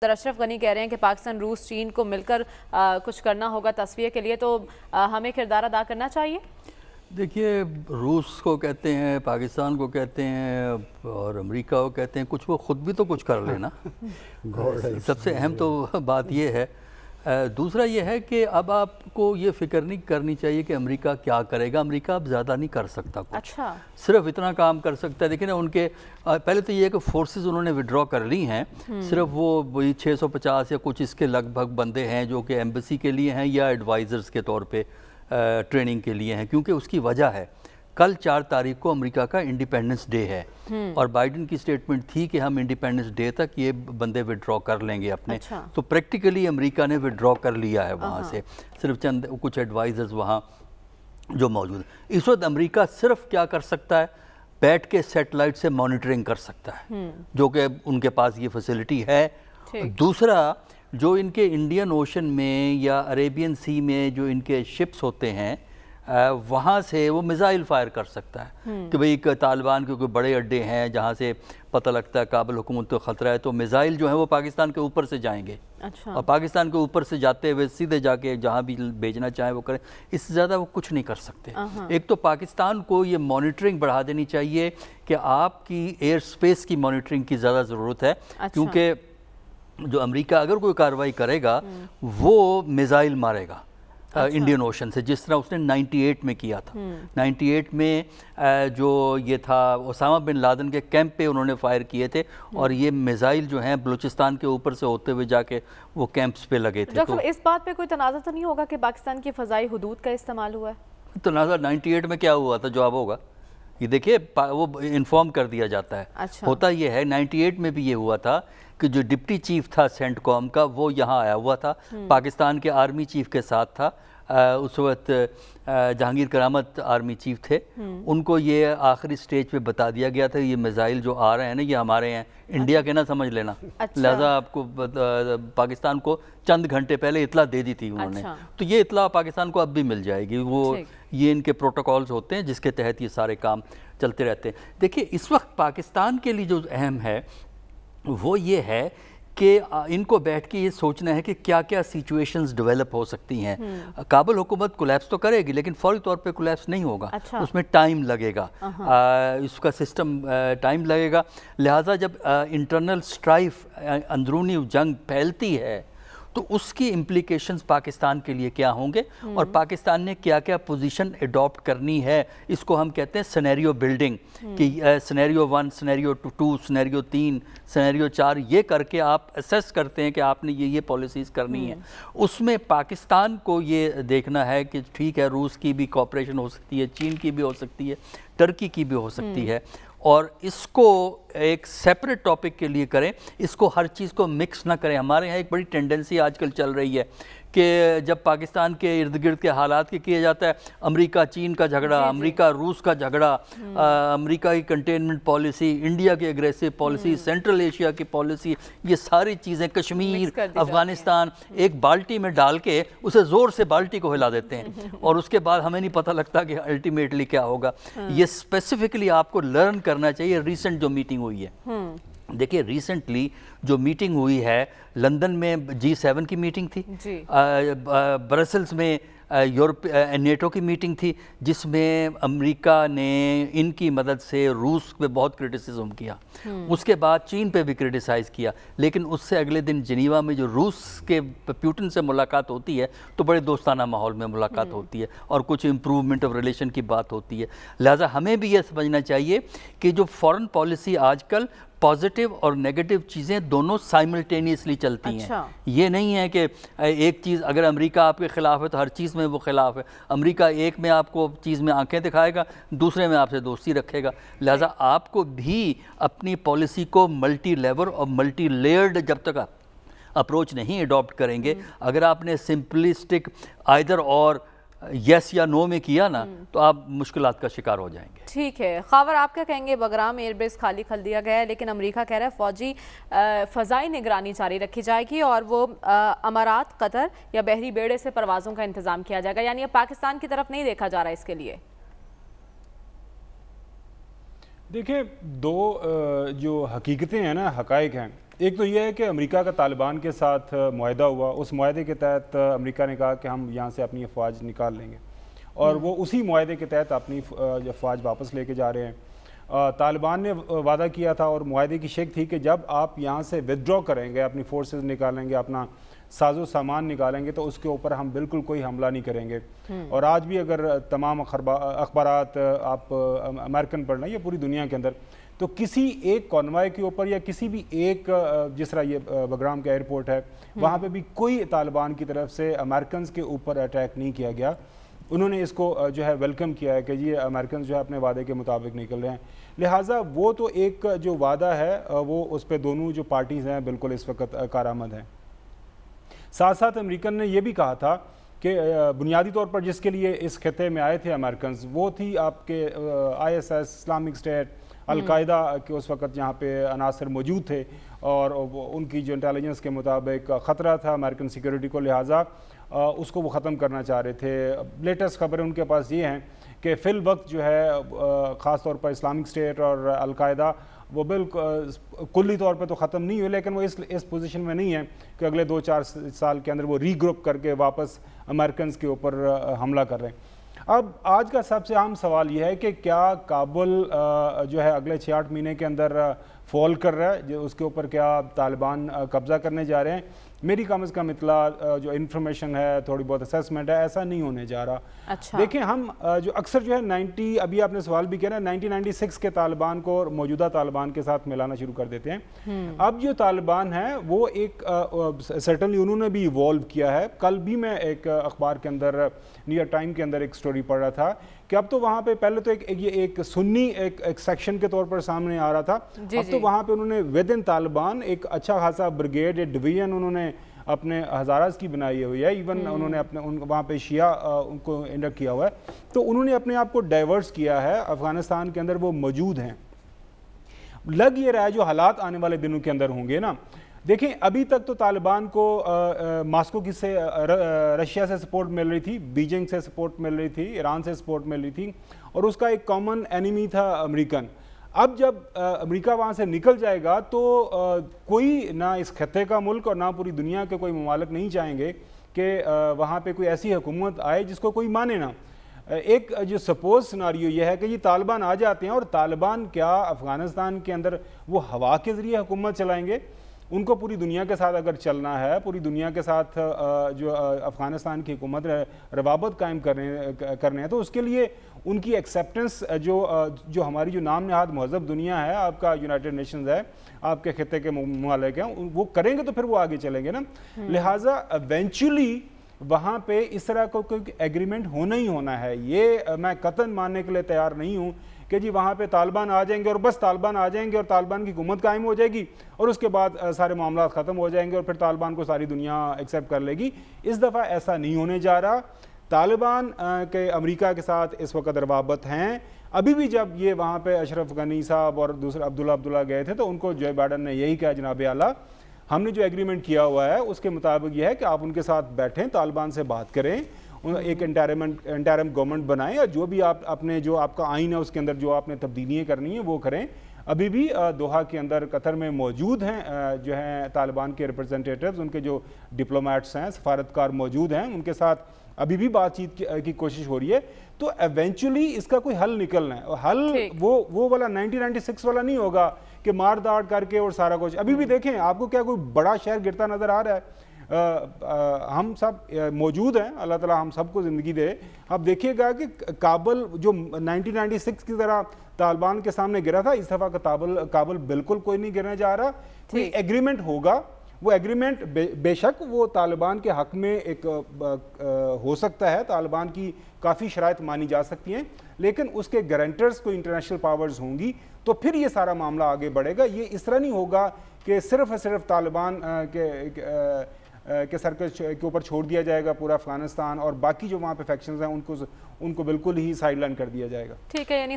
सदर अशरफ गनी कह रहे हैं कि पाकिस्तान रूस चीन को मिलकर आ, कुछ करना होगा तस्वीर के लिए तो आ, हमें किरदार अदा करना चाहिए देखिए रूस को कहते हैं पाकिस्तान को कहते हैं और अमेरिका को कहते हैं कुछ वो ख़ुद भी तो कुछ कर लेना सबसे अहम तो बात ये है दूसरा ये है कि अब आपको ये फिक्र नहीं करनी चाहिए कि अमेरिका क्या करेगा अमेरिका अब ज़्यादा नहीं कर सकता कुछ अच्छा। सिर्फ इतना काम कर सकता है देखिए ना उनके पहले तो ये है कि फोर्सेस उन्होंने विड्रॉ कर ली हैं हम्म। सिर्फ वो छः सौ पचास या कुछ इसके लगभग बंदे हैं जो कि एम्बेसी के लिए हैं या एडवाइज़र्स के तौर पर ट्रेनिंग के लिए हैं क्योंकि उसकी वजह है कल चार तारीख को अमेरिका का इंडिपेंडेंस डे है हम्म। और बाइडेन की स्टेटमेंट थी कि हम इंडिपेंडेंस डे तक ये बंदे विड्रॉ कर लेंगे अपने अच्छा। तो प्रैक्टिकली अमेरिका ने विड्रॉ कर लिया है वहाँ से सिर्फ चंद कुछ एडवाइजर्स वहाँ जो मौजूद इस वक्त अमेरिका सिर्फ क्या कर सकता है बैठ के सेटेलाइट से मॉनिटरिंग कर सकता है हम्म। जो कि उनके पास ये फैसिलिटी है दूसरा जो इनके इंडियन ओशन में या अरेबियन सी में जो इनके शिप्स होते हैं वहाँ से वो मिज़ाइल फायर कर सकता है हम्म। कि भाई तालिबान के कोई बड़े अड्डे हैं जहाँ से पता लगता है काबिल हुकूमत को ख़तरा है तो मिज़ाइल जो है वो पाकिस्तान के ऊपर से जाएंगे अच्छा। और पाकिस्तान के ऊपर से जाते हुए सीधे जाके जहाँ भी भेजना चाहे वो करें इससे ज़्यादा वो कुछ नहीं कर सकते एक तो पाकिस्तान को ये मॉनिटरिंग बढ़ा देनी चाहिए कि आपकी एयर स्पेस की मॉनिटरिंग की ज़्यादा ज़रूरत है अच्छा। क्योंकि जो अमरीका अगर कोई कार्रवाई करेगा हम्म। वो मिज़ाइल मारेगा अच्छा। इंडियन ओशन से जिस तरह उसने 98 में किया था 98 हम्म। में जो ये था ओसामा बिन लादन के कैंप पे उन्होंने फायर किए थे हम्म। और ये मिसाइल जो हैं बलूचिस्तान के ऊपर से होते हुए जाके वो कैंप्स पे लगे थे तो, इस बात पे कोई तनाज़ा तो नहीं होगा कि पाकिस्तान की फ़जाई हदूद का इस्तेमाल हुआ है तनाज़ा नाइन्टी में क्या हुआ था जवाब होगा ये देखिए वो इन्फॉर्म कर दिया जाता है अच्छा। होता ये है 98 में भी ये हुआ था कि जो डिप्टी चीफ था सेंटकॉम का वो यहाँ आया हुआ था हम्म। पाकिस्तान के आर्मी चीफ के साथ था आ, उस वक्त जहांगीर करामत आर्मी चीफ थे हम्म। उनको ये आखिरी स्टेज पे बता दिया गया था ये मिसाइल जो आ रहे हैं ना ये हमारे हैं इंडिया के ना समझ लेना अच्छा। लिहाजा आपको पाकिस्तान को चंद घंटे पहले इतला दे दी थी उन्होंने अच्छा। तो ये इतला पाकिस्तान को अब भी मिल जाएगी वो ये इनके प्रोटोकॉल्स होते हैं जिसके तहत ये सारे काम चलते रहते हैं देखिए इस वक्त पाकिस्तान के लिए जो अहम है वो ये है कि इनको बैठ के ये सोचना है कि क्या क्या सिचुएशंस डेवलप हो सकती हैं हम्म। काबुल हुकूमत कोलेप्स तो करेगी लेकिन फौरी तौर पे कोलेप्स नहीं होगा अच्छा। उसमें टाइम लगेगा आ, इसका सिस्टम टाइम लगेगा लिहाजा जब इंटरनल स्ट्राइफ अंदरूनी जंग फैलती है तो उसकी इम्प्लीकेशन पाकिस्तान के लिए क्या होंगे और हम्म। पाकिस्तान ने क्या क्या पोजिशन अडॉप्ट करनी है इसको हम कहते हैं सनेरियो बिल्डिंग हम्म। कि scenario one scenario two two scenario तीन सनेरियो चार ये करके आप असेस करते हैं कि आपने ये ये पॉलिसीज़ करनी है हम्म। उसमें पाकिस्तान को ये देखना है कि ठीक है रूस की भी कॉपरेशन हो सकती है चीन की भी हो सकती है टर्की की भी हो सकती है और इसको एक सेपरेट टॉपिक के लिए करें इसको हर चीज़ को मिक्स ना करें हमारे यहाँ एक बड़ी टेंडेंसी आजकल चल रही है कि जब पाकिस्तान के इर्द गिर्द के हालात के किया जाता है अमेरिका चीन का झगड़ा अमेरिका रूस का झगड़ा हम्म। अमेरिका की कंटेनमेंट पॉलिसी इंडिया की एग्रेसिव पॉलिसी सेंट्रल एशिया की पॉलिसी ये सारी चीज़ें कश्मीर अफगानिस्तान एक बाल्टी में डाल के उसे ज़ोर से बाल्टी को हिला देते हैं और उसके बाद हमें नहीं पता लगता कि अल्टीमेटली क्या होगा हाँ। ये स्पेसिफिकली आपको लर्न करना चाहिए रिसेंट जो मीटिंग हुई है हम्म। देखिए रिसेंटली जो मीटिंग हुई है लंदन में जी सेवन की मीटिंग थी ब्रसल्स में यूरोप नेटो की मीटिंग थी जिसमें अमेरिका ने इनकी मदद से रूस पे बहुत क्रिटिसिज्म किया हम्म। उसके बाद चीन पे भी क्रिटिसाइज़ किया लेकिन उससे अगले दिन जिनीवा में जो रूस के प्यूटन से मुलाकात होती है तो बड़े दोस्ताना माहौल में मुलाकात हम्म। होती है और कुछ इम्प्रूवमेंट ऑफ रिलेशन की बात होती है लिहाजा हमें भी यह समझना चाहिए कि जो फॉरन पॉलिसी आजकल पॉजिटिव और नेगेटिव चीज़ें दोनों साइमल्टेनियसली चलती अच्छा। हैं ये नहीं है कि एक चीज़ अगर अमेरिका आपके ख़िलाफ़ है तो हर चीज़ में वो ख़िलाफ़ है अमेरिका एक में आपको चीज़ में आंखें दिखाएगा दूसरे में आपसे दोस्ती रखेगा लिहाजा आपको भी अपनी पॉलिसी को मल्टी लेवल और मल्टी लेयर्ड जब तक अप्रोच नहीं अडॉप्ट करेंगे हम्म। अगर आपने सिंपलिस्टिक आइदर और यस या नो में किया ना हम्म। तो आप मुश्किल का शिकार हो जाएंगे ठीक है खबर आप क्या कहेंगे बगराम एयरबेस खाली खल दिया गया है लेकिन अमेरिका कह रहा है फौजी फजाई निगरानी जारी रखी जाएगी और वो अमारात कतर या बहरी बेड़े से परवाजों का इंतजाम किया जाएगा यानी अब पाकिस्तान की तरफ नहीं देखा जा रहा इसके लिए देखिए दो जो हकीकतें हैं ना हकाइक हैं एक तो यह है कि अमेरिका का तालिबान के साथ माहा हुआ उस माहे के तहत अमेरिका ने कहा कि हम यहाँ से अपनी अफवाज निकाल लेंगे और हम्म। वो उसी माहे के तहत अपनी अफवाज वापस लेके जा रहे हैं तालिबान ने वादा किया था और माहे की शेख थी कि जब आप यहाँ से विदड्रॉ करेंगे अपनी फोर्सेज निकालेंगे अपना साजो सामान निकालेंगे तो उसके ऊपर हम बिल्कुल कोई हमला नहीं करेंगे हम्म। और आज भी अगर तमाम अखबार आप अमेरिकन पढ़ना या पूरी दुनिया के अंदर तो किसी एक कॉन्वाय के ऊपर या किसी भी एक जिस तरह ये बगराम का एयरपोर्ट है हम्म। वहाँ पे भी कोई तालिबान की तरफ से अमेरिकन के ऊपर अटैक नहीं किया गया उन्होंने इसको जो है वेलकम किया है कि ये अमेरिकन जो है अपने वादे के मुताबिक निकल रहे हैं लिहाजा वो तो एक जो वादा है वो उस पर दोनों जो पार्टीज़ हैं बिल्कुल इस वक्त कारामद हैं साथ साथ अमरीकन ने यह भी कहा था कि बुनियादी तौर पर जिसके लिए इस खत्े में आए थे अमेरिकन वो थी आपके I S S Islamic State हम्म। अलकायदा के उस वक्त यहाँ पे अनासर मौजूद थे और उनकी जो इंटेलिजेंस के मुताबिक ख़तरा था अमेरिकन सिक्योरिटी को लिहाजा उसको वो ख़त्म करना चाह रहे थे लेटेस्ट खबरें उनके पास ये हैं कि फ़िल वक्त जो है ख़ास तौर पर इस्लामिक स्टेट और अलकायदा वो बिल्कुल कुल्ली तौर पे तो ख़त्म नहीं हुए लेकिन वो इस इस पोजीशन में नहीं है कि अगले दो चार साल के अंदर वो रीग्रुप करके वापस अमेरिकन के ऊपर हमला कर रहे हैं अब आज का सबसे अहम सवाल यह है कि क्या काबुल जो है अगले छः आठ महीने के अंदर फॉल कर रहा है जो उसके ऊपर क्या तालिबान कब्ज़ा करने जा रहे हैं मेरी कम अज़ कम इतला जो इन्फॉर्मेशन है थोड़ी बहुत असेसमेंट है ऐसा नहीं होने जा रहा अच्छा देखें हम जो अक्सर जो है 90 अभी आपने सवाल भी किया ना 1996 के तालिबान को और मौजूदा तालिबान के साथ मिलाना शुरू कर देते हैं हम्म। अब जो तालिबान है वो एक सर्टनली उन्होंने भी इवॉल्व किया है कल भी मैं एक अखबार के अंदर न्यूयॉर्क टाइम के अंदर एक स्टोरी पढ़ रहा था कि अब तो वहाँ पे पहले तो एक, एक ये एक सुन्नी एक, एक सेक्शन के तौर पर सामने आ रहा था जी अब तो जी। तो वहाँ पे उन्होंने विद इन तालिबान एक अच्छा खासा ब्रिगेड डिवीजन उन्होंने अपने हज़ारा की बनाई हुई है इवन हम्म। उन्होंने अपने उन वहाँ पे शिया उनको इंडक्ट किया हुआ है तो उन्होंने अपने आप को डाइवर्स किया है अफगानिस्तान के अंदर वो मौजूद हैं लग ये रहा है जो हालात आने वाले दिनों के अंदर होंगे ना देखें अभी तक तो तालिबान को मास्को की से रशिया से सपोर्ट मिल रही थी बीजिंग से सपोर्ट मिल रही थी ईरान से सपोर्ट मिल रही थी और उसका एक कॉमन एनिमी था अमेरिकन अब जब अमेरिका वहाँ से निकल जाएगा तो कोई ना इस खत्े का मुल्क और ना पूरी दुनिया के कोई ममालक नहीं चाहेंगे कि वहाँ पर कोई ऐसी हुकूमत आए जिसको कोई माने ना एक जो सपोज सिनारियो यह है कि ये तालिबान आ जाते हैं और तालिबान क्या अफ़गानिस्तान के अंदर वो हवा के ज़रिए हुकूमत चलाएंगे उनको पूरी दुनिया के साथ अगर चलना है पूरी दुनिया के साथ जो अफ़गानिस्तान की हुकूमत रवाबत कायम करने करने हैं तो उसके लिए उनकी एक्सेप्टेंस जो जो हमारी जो नाम नहाद महजब दुनिया है आपका यूनाइटेड नेशंस है आपके खत्े के ममालिक हैं वो करेंगे तो फिर वो आगे चलेंगे ना हम्म। लिहाजा एवेंचुअली वहाँ पर इस तरह का को कोई एग्रीमेंट होना ही होना है ये मैं कतन मानने के लिए तैयार नहीं हूँ कि जी वहाँ पर तालिबान आ जाएंगे और बस तालिबान आ जाएंगे और तालिबान की हुकूमत कायम हो जाएगी और उसके बाद सारे मामला ख़त्म हो जाएंगे और फिर तालिबान को सारी दुनिया एक्सेप्ट कर लेगी इस दफ़ा ऐसा नहीं होने जा रहा तालिबान के अमरीका के साथ इस वक्त रवाबत हैं अभी भी जब ये वहाँ पर अशरफ गनी साहब और दूसरा अब्दुल्ला अब्दुल्ला गए थे तो उनको जो बाइडन ने यही कहा जनाब आला हमने जो एग्रीमेंट किया हुआ है उसके मुताबिक यह है कि आप उनके साथ बैठें तालिबान से बात करें एक इंटायरमेंट गवर्नमेंट बनाएं या जो भी आप अपने जो आपका आइन है उसके अंदर जो आपने तब्दीलियाँ करनी है वो करें अभी भी दोहा के अंदर कतर में मौजूद हैं जो हैं तालिबान के रिप्रेजेंटेटिव्स उनके जो डिप्लोमेट्स हैं सफारतकार मौजूद हैं उनके साथ अभी भी बातचीत की, की कोशिश हो रही है तो एवेंचुअली इसका कोई हल निकलना है और हल वो वो वाला 1996 वाला नहीं होगा कि मार दाड़ करके और सारा कुछ अभी भी हम्म। देखें आपको क्या कोई बड़ा शहर गिरता नजर आ रहा है आ, हम सब मौजूद हैं अल्लाह ताला हम सबको ज़िंदगी दे अब देखिएगा कि काबल जो 1996 की तरह तालिबान के सामने गिरा था इस दफ़ा का ताबल काबल बिल्कुल कोई नहीं गिरने जा रहा कोई एग्रीमेंट होगा वो एग्रीमेंट बे, बेशक वो तालिबान के हक में एक आ, आ, हो सकता है तालिबान की काफ़ी शरात मानी जा सकती हैं लेकिन उसके गारंटर्स को इंटरनेशनल पावर्स होंगी तो फिर ये सारा मामला आगे बढ़ेगा ये इस तरह नहीं होगा कि सिर्फ और सिर्फ तालिबान के, के के सर के ऊपर छोड़ दिया जाएगा पूरा अफगानिस्तान और बाकी जो वहाँ पे फैक्शन हैं उनको उनको बिल्कुल ही साइड लाइन कर दिया जाएगा ठीक है यानी